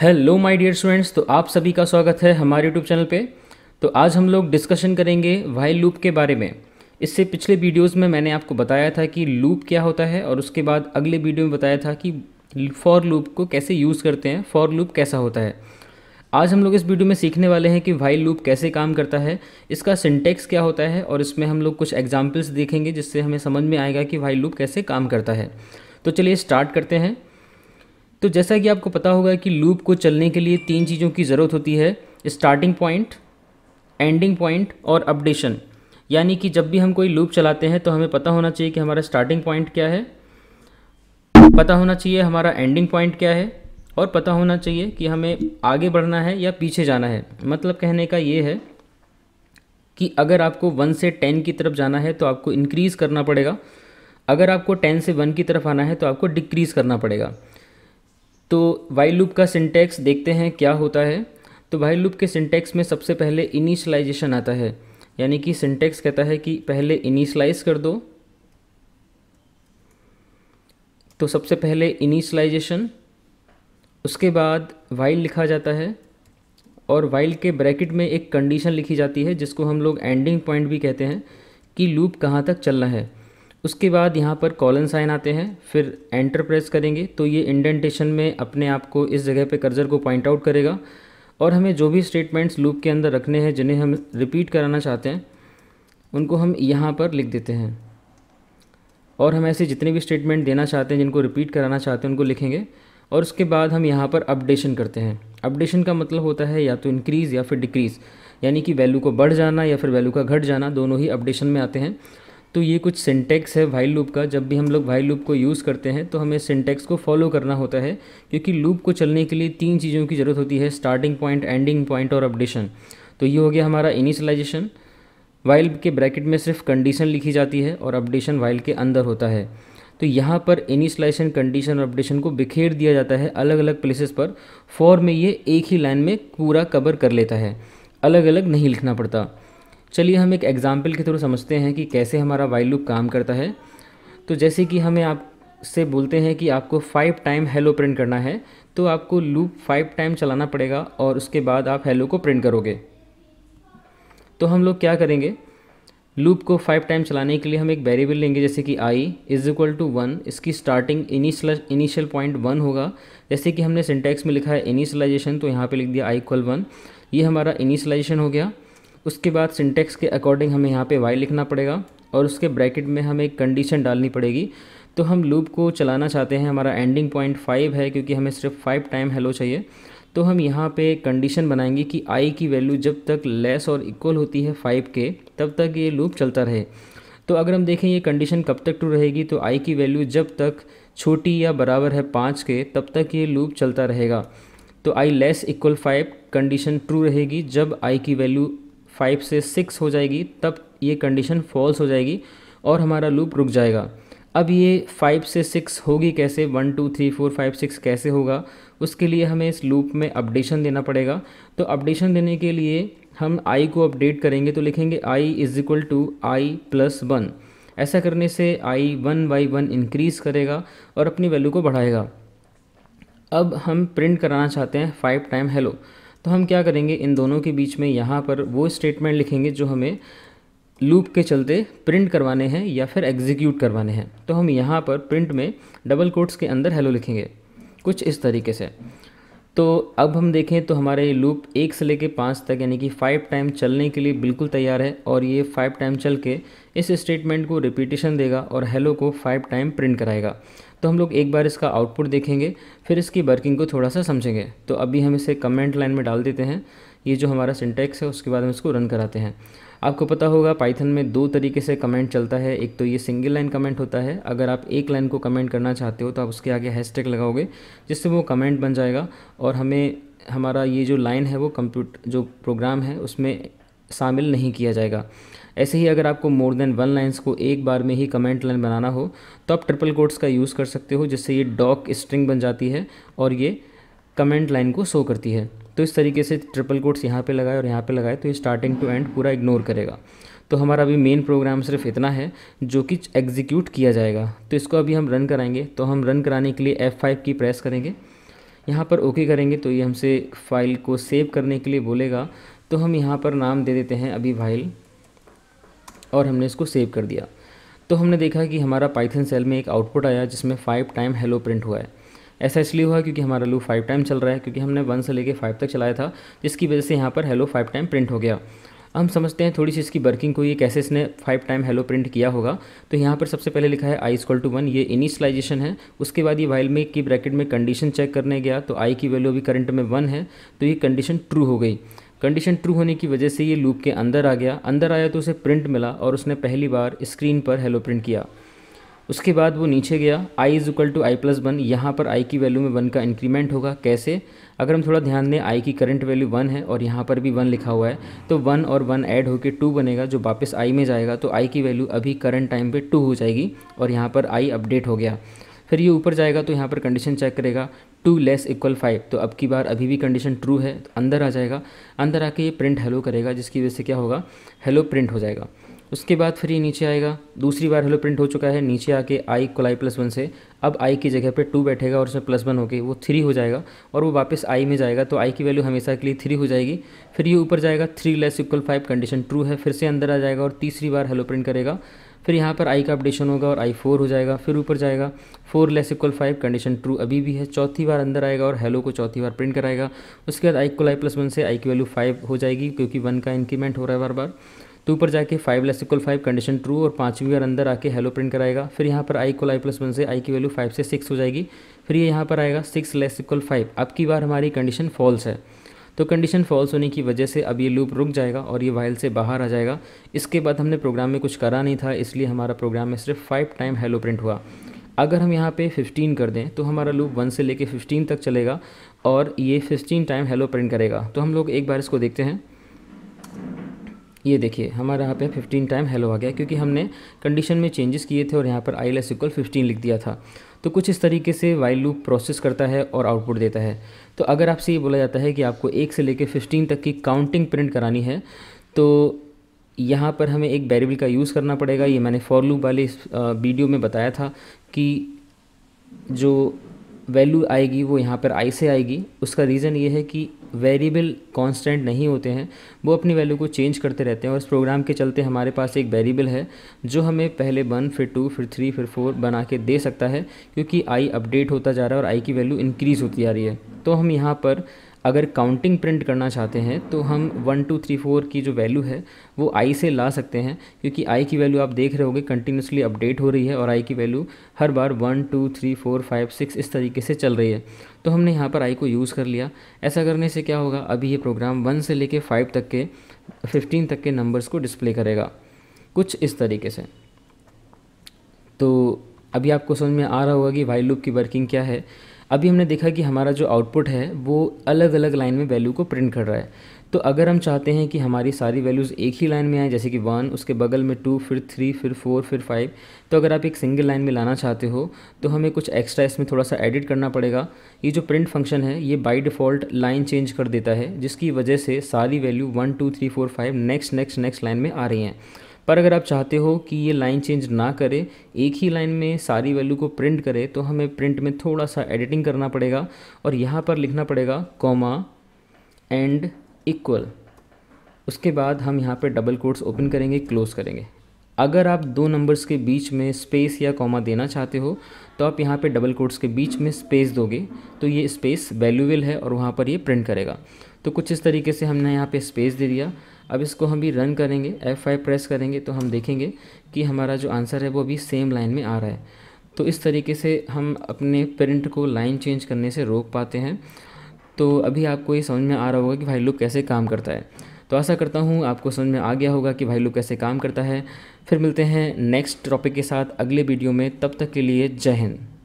hello my dear students तो आप सभी का स्वागत है हमारे यूट्यूब चैनल पे तो आज हम लोग डिस्कशन करेंगे वाइल लूप के बारे में इससे पिछले वीडियोस में मैंने आपको बताया था कि लूप क्या होता है और उसके बाद अगले वीडियो में बताया था कि फॉर लूप को कैसे यूज़ करते हैं फॉर लूप कैसा होता है आज हम लोग इस वीडियो में सीखने वाले हैं कि वाइल लूप कैसे काम करता है इसका सिंटेक्स क्या होता है और इसमें हम लोग कुछ एग्जाम्पल्स देखेंगे जिससे हमें समझ में आएगा कि वाइल लूप कैसे काम करता है तो चलिए स्टार्ट करते हैं तो जैसा कि आपको पता होगा कि लूप को चलने के लिए तीन चीज़ों की ज़रूरत होती है स्टार्टिंग पॉइंट एंडिंग पॉइंट और अपडेशन यानी कि जब भी हम कोई लूप चलाते हैं तो हमें पता होना चाहिए कि हमारा स्टार्टिंग पॉइंट क्या है पता होना चाहिए हमारा एंडिंग पॉइंट क्या है और पता होना चाहिए कि हमें आगे बढ़ना है या पीछे जाना है मतलब कहने का ये है कि अगर आपको वन से टेन की तरफ जाना है तो आपको इनक्रीज़ करना पड़ेगा अगर आपको टेन से वन की तरफ आना है तो आपको डिक्रीज़ करना पड़ेगा तो वाइल लूप का सिंटैक्स देखते हैं क्या होता है तो वाइल लूप के सिंटैक्स में सबसे पहले इनिशलाइजेशन आता है यानी कि सिंटैक्स कहता है कि पहले इनिशलाइज कर दो तो सबसे पहले इनिशलाइजेशन उसके बाद वाइल लिखा जाता है और वाइल के ब्रैकेट में एक कंडीशन लिखी जाती है जिसको हम लोग एंडिंग पॉइंट भी कहते हैं कि लूप कहाँ तक चलना है उसके बाद यहाँ पर कॉलन साइन आते हैं फिर एंटर प्रेस करेंगे तो ये इंडेंटेशन में अपने आप को इस जगह पे कर्जर को पॉइंट आउट करेगा और हमें जो भी स्टेटमेंट्स लूप के अंदर रखने हैं जिन्हें हम रिपीट कराना चाहते हैं उनको हम यहाँ पर लिख देते हैं और हम ऐसे जितने भी स्टेटमेंट देना चाहते हैं जिनको रिपीट कराना चाहते हैं उनको लिखेंगे और उसके बाद हम यहाँ पर अपडेशन करते हैं अपडेशन का मतलब होता है या तो इंक्रीज़ या फिर डिक्रीज़ यानी कि वैल्यू को बढ़ जाना या फिर वैल्यू का घट जाना दोनों ही अपडेशन में आते हैं तो ये कुछ सिंटेक्स है वाइल लूप का जब भी हम लोग वाइल लूप को यूज़ करते हैं तो हमें सिंटेक्स को फॉलो करना होता है क्योंकि लूप को चलने के लिए तीन चीज़ों की ज़रूरत होती है स्टार्टिंग पॉइंट एंडिंग पॉइंट और अपडेशन तो ये हो गया हमारा इनिशलाइजेशन वाइल के ब्रैकेट में सिर्फ कंडीशन लिखी जाती है और अपडेशन वाइल के अंदर होता है तो यहाँ पर इनिशलाइजेशन कंडीशन और अपडेशन को बिखेर दिया जाता है अलग अलग प्लेसेस पर फॉर में ये एक ही लाइन में पूरा कवर कर लेता है अलग अलग नहीं लिखना पड़ता चलिए हम एक एग्ज़ाम्पल के थ्रू समझते हैं कि कैसे हमारा वाइल लूप काम करता है तो जैसे कि हमें आप से बोलते हैं कि आपको फाइव टाइम हेलो प्रिंट करना है तो आपको लूप फाइव टाइम चलाना पड़ेगा और उसके बाद आप हेलो को प्रिंट करोगे तो हम लोग क्या करेंगे लूप को फाइव टाइम चलाने के लिए हम एक वेरिएबल लेंगे जैसे कि I is equal to one इसकी starting initial initial point one होगा जैसे कि हमने सिंटेक्स में लिखा है इनिशलाइजेशन तो यहाँ पे लिख दिया आई इक्वल वन ये हमारा इनिशलाइजेशन हो गया उसके बाद सिंटेक्स के अकॉर्डिंग हमें यहाँ पे वाई लिखना पड़ेगा और उसके ब्रैकेट में हमें एक कंडीशन डालनी पड़ेगी तो हम लूप को चलाना चाहते हैं हमारा एंडिंग पॉइंट फाइव है क्योंकि हमें सिर्फ फाइव टाइम हेलो चाहिए तो हम यहाँ पे कंडीशन बनाएंगे कि आई की वैल्यू जब तक लेस और इक्वल होती है फाइव के तब तक ये लूप चलता रहे तो अगर हम देखें ये कंडीशन कब तक टू रहेगी तो आई की वैल्यू जब तक छोटी या बराबर है पाँच के तब तक ये लूप चलता रहेगा तो I less equal five condition true रहेगी जब आई की वैल्यू फाइव से सिक्स हो जाएगी तब ये कंडीशन फॉल्स हो जाएगी और हमारा लूप रुक जाएगा अब ये फाइव से सिक्स होगी कैसे one two three four five six कैसे होगा उसके लिए हमें इस लूप में अपडेशन देना पड़ेगा तो अपडेशन देने के लिए हम आई को अपडेट करेंगे तो लिखेंगे I is equal to I plus one ऐसा करने से I one by one increase करेगा और अपनी वैल्यू को बढ़ाएगा अब हम प्रिंट कराना चाहते हैं फाइव टाइम हेलो तो हम क्या करेंगे इन दोनों के बीच में यहाँ पर वो स्टेटमेंट लिखेंगे जो हमें लूप के चलते प्रिंट करवाने हैं या फिर एग्जीक्यूट करवाने हैं तो हम यहाँ पर प्रिंट में डबल कोट्स के अंदर हेलो लिखेंगे कुछ इस तरीके से तो अब हम देखें तो हमारे ये लूप एक से लेके पाँच तक यानी कि फाइव टाइम चलने के लिए बिल्कुल तैयार है और ये फाइव टाइम चल के इस स्टेटमेंट को रिपीटेशन देगा और हेलो को फाइव टाइम प्रिंट कराएगा तो हम लोग एक बार इसका आउटपुट देखेंगे फिर इसकी वर्किंग को थोड़ा सा समझेंगे तो अभी हम इसे कमेंट लाइन में डाल देते हैं ये जो हमारा सिंटेक्स है उसके बाद हम इसको रन कराते हैं आपको पता होगा पाइथन में दो तरीके से कमेंट चलता है एक तो ये सिंगल लाइन कमेंट होता है अगर आप एक लाइन को कमेंट करना चाहते हो तो आप उसके आगे हैशटैग लगाओगे जिससे वो कमेंट बन जाएगा और हमें हमारा ये जो लाइन है वो कंप्यूट जो प्रोग्राम है उसमें शामिल नहीं किया जाएगा ऐसे ही अगर आपको मोर देन वन लाइन्स को एक बार में ही कमेंट लाइन बनाना हो तो आप ट्रिपल कोड्स का यूज़ कर सकते हो जिससे ये डॉक स्ट्रिंग बन जाती है और ये कमेंट लाइन को शो करती है तो इस तरीके से ट्रिपल कोट्स यहाँ पे लगाए और यहाँ पे लगाए तो ये स्टार्टिंग टू एंड पूरा इग्नोर करेगा तो हमारा अभी मेन प्रोग्राम सिर्फ इतना है जो कि एग्जीक्यूट किया जाएगा तो इसको अभी हम रन कराएंगे तो हम रन कराने के लिए फाइव की प्रेस करेंगे यहाँ पर ओके करेंगे तो ये हमसे फ़ाइल को सेव करने के लिए बोलेगा तो हम यहाँ पर नाम दे देते हैं अभी फाइल और हमने इसको सेव कर दिया तो हमने देखा कि हमारा पाइथन सेल में एक आउटपुट आया जिसमें फ़ाइव टाइम हेलो प्रिंट हुआ है ऐसा इसलिए हुआ क्योंकि हमारा लूप फाइव टाइम चल रहा है क्योंकि हमने वन से लेकर फाइव तक चलाया था जिसकी वजह से यहाँ पर हेलो फाइव टाइम प्रिंट हो गया हम समझते हैं थोड़ी सी इसकी वर्किंग को ये कैसे इसने फाइव टाइम हेलो प्रिंट किया होगा तो यहाँ पर सबसे पहले लिखा है आई इक्वल टू वन ये इनिशलाइजेशन है उसके बाद ये वाइल में की ब्रैकेट में कंडीशन चेक करने गया तो आई की वैल्यू अभी करंट में वन है तो ये कंडीशन ट्रू हो गई कंडीशन ट्रू होने की वजह से ये लूप के अंदर आ गया अंदर आया तो उसे प्रिंट मिला और उसने पहली बार स्क्रीन पर हेलो प्रिंट किया उसके बाद वो नीचे गया I is equal to I plus one यहाँ पर आई की वैल्यू में वन का इंक्रीमेंट होगा कैसे अगर हम थोड़ा ध्यान दें आई की करंट वैल्यू वन है और यहाँ पर भी वन लिखा हुआ है तो वन और वन ऐड होकर टू बनेगा जो वापस आई में जाएगा तो आई की वैल्यू अभी करंट टाइम पे टू हो जाएगी और यहाँ पर आई अपडेट हो गया फिर ये ऊपर जाएगा तो यहाँ पर कंडीशन चेक करेगा टू लेस इक्वल फाइव तो अब की बार अभी भी कंडीशन ट्रू है तो अंदर आ जाएगा अंदर आके ये प्रिंट हेलो करेगा जिसकी वजह से क्या होगा हेलो प्रिंट हो जाएगा उसके बाद फिर ये नीचे आएगा दूसरी बार हेलो प्रिंट हो चुका है नीचे आके I equal I plus one से अब आई की जगह पे टू बैठेगा और उसमें प्लस वन होके वो थ्री हो जाएगा और वो वापस आई में जाएगा तो आई की वैल्यू हमेशा के लिए थ्री हो जाएगी फिर ये ऊपर जाएगा three less equal five condition true है फिर से अंदर आ जाएगा और तीसरी बार हेलो प्रिंट करेगा फिर यहाँ पर आई का अपडेशन होगा और आई फोर हो जाएगा फिर ऊपर जाएगा four less equal five condition true अभी भी है चौथी बार अंदर आएगा और हेलो को चौथी बार प्रिंट कराएगा उसके बाद I equal I plus one से आई की वैल्यू फाइव हो जाएगी क्योंकि वन का इंक्रीमेंट हो रहा है बार बार तो ऊपर जाके five less equal five condition true और पाँचवीं बार अंदर आके हेलो प्रिंट कराएगा फिर यहाँ पर आई को आई प्लस वन से आई की वैल्यू फाइव से सिक्स हो जाएगी फिर ये यहाँ पर आएगा सिक्स लेस इक्वल फाइव अब की बार हमारी कंडीशन फॉल्स है तो कंडीशन फॉल्स होने की वजह से अब ये लूप रुक जाएगा और ये वाइल से बाहर आ जाएगा इसके बाद हमने प्रोग्राम में कुछ करा नहीं था इसलिए हमारा प्रोग्राम में सिर्फ फाइव टाइम हेलो प्रिंट हुआ अगर हम यहाँ पे 15 कर दें तो हमारा लूप 1 से लेके 15 तक चलेगा और ये 15 टाइम हेलो प्रिंट करेगा तो हम लोग एक बार इसको देखते हैं ये देखिए हमारे यहाँ पे 15 टाइम हेलो आ गया क्योंकि हमने कंडीशन में चेंजेस किए थे और यहाँ पर आई लेस इक्वल फिफ्टीन लिख दिया था तो कुछ इस तरीके से वाइल लूप प्रोसेस करता है और आउटपुट देता है तो अगर आपसे ये बोला जाता है कि आपको एक से लेकर फिफ्टीन तक की काउंटिंग प्रिंट करानी है तो यहाँ पर हमें एक बैरिबल का यूज़ करना पड़ेगा ये मैंने फॉर लूप वाले इस वीडियो में बताया था कि जो वैल्यू आएगी वो यहाँ पर आई से आएगी उसका रीज़न ये है कि वेरिएबल कांस्टेंट नहीं होते हैं वो अपनी वैल्यू को चेंज करते रहते हैं और इस प्रोग्राम के चलते हमारे पास एक वेरिएबल है जो हमें पहले वन फिर टू फिर थ्री फिर फोर बना के दे सकता है क्योंकि आई अपडेट होता जा रहा है और आई की वैल्यू इंक्रीज़ होती जा रही है तो हम यहाँ पर अगर काउंटिंग प्रिंट करना चाहते हैं तो हम वन टू थ्री फोर की जो वैल्यू है वो आई से ला सकते हैं क्योंकि आई की वैल्यू आप देख रहे होगे कंटिन्यूसली अपडेट हो रही है और आई की वैल्यू हर बार one two three four five six इस तरीके से चल रही है तो हमने यहाँ पर आई को यूज़ कर लिया ऐसा करने से क्या होगा अभी ये प्रोग्राम वन से लेके फाइव तक के फिफ्टीन तक के नंबर्स को डिस्प्ले करेगा कुछ इस तरीके से तो अभी आपको समझ में आ रहा होगा कि वाई लूप की वर्किंग क्या है अभी हमने देखा कि हमारा जो आउटपुट है वो अलग अलग लाइन में वैल्यू को प्रिंट कर रहा है तो अगर हम चाहते हैं कि हमारी सारी वैल्यूज़ एक ही लाइन में आए जैसे कि वन उसके बगल में टू फिर थ्री फिर फोर फिर फाइव तो अगर आप एक सिंगल लाइन में लाना चाहते हो तो हमें कुछ एक्स्ट्रा इसमें थोड़ा सा एडिट करना पड़ेगा ये जो प्रिंट फंक्शन है ये बाई डिफ़ॉल्ट लाइन चेंज कर देता है जिसकी वजह से सारी value one two three four five next next next line में आ रही हैं पर अगर आप चाहते हो कि ये लाइन चेंज ना करे एक ही लाइन में सारी वैल्यू को प्रिंट करे तो हमें प्रिंट में थोड़ा सा एडिटिंग करना पड़ेगा और यहाँ पर लिखना पड़ेगा कॉमा एंड इक्वल उसके बाद हम यहाँ पर डबल कोड्स ओपन करेंगे क्लोज करेंगे अगर आप दो नंबर्स के बीच में स्पेस या कॉमा देना चाहते हो तो आप यहाँ पे डबल कोड्स के बीच में स्पेस दोगे तो ये स्पेस वैल्यूबल है और वहाँ पर ये प्रिंट करेगा तो कुछ इस तरीके से हमने यहाँ पे स्पेस दे दिया अब इसको हम भी रन करेंगे F5 प्रेस करेंगे तो हम देखेंगे कि हमारा जो आंसर है वो भी सेम लाइन में आ रहा है तो इस तरीके से हम अपने प्रिंट को लाइन चेंज करने से रोक पाते हैं तो अभी आपको ये समझ में आ रहा होगा कि भाई लुक कैसे काम करता है तो आशा करता हूँ आपको समझ में आ गया होगा कि भाई लुक कैसे काम करता है फिर मिलते हैं नेक्स्ट टॉपिक के साथ अगले वीडियो में तब तक के लिए जय हिंद